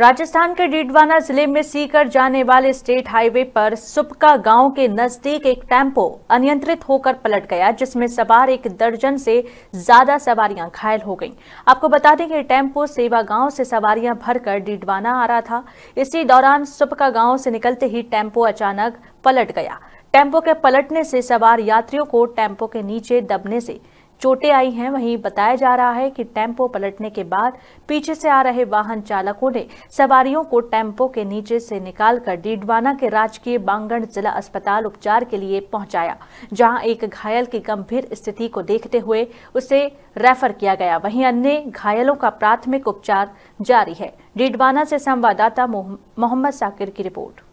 राजस्थान के डीडवाना जिले में सीकर जाने वाले स्टेट हाईवे पर सुपका गांव के नजदीक एक टेम्पो अनियंत्रित होकर पलट गया जिसमें सवार एक दर्जन से ज्यादा सवारियां घायल हो गईं। आपको बता दें कि टेम्पो सेवा गांव से सवारियां भरकर डीडवाना आ रहा था इसी दौरान सुपका गांव से निकलते ही टेम्पो अचानक पलट गया टेम्पो के पलटने से सवार यात्रियों को टेम्पो के नीचे दबने से चोटें आई हैं वहीं बताया जा रहा है कि टेम्पो पलटने के बाद पीछे से आ रहे वाहन चालकों ने सवारियों को टेम्पो के नीचे से निकालकर डीडवाना के राजकीय बांगण जिला अस्पताल उपचार के लिए पहुंचाया जहां एक घायल की गंभीर स्थिति को देखते हुए उसे रेफर किया गया वहीं अन्य घायलों का प्राथमिक उपचार जारी है डीडवाना से संवाददाता मोहम्मद साकिर की रिपोर्ट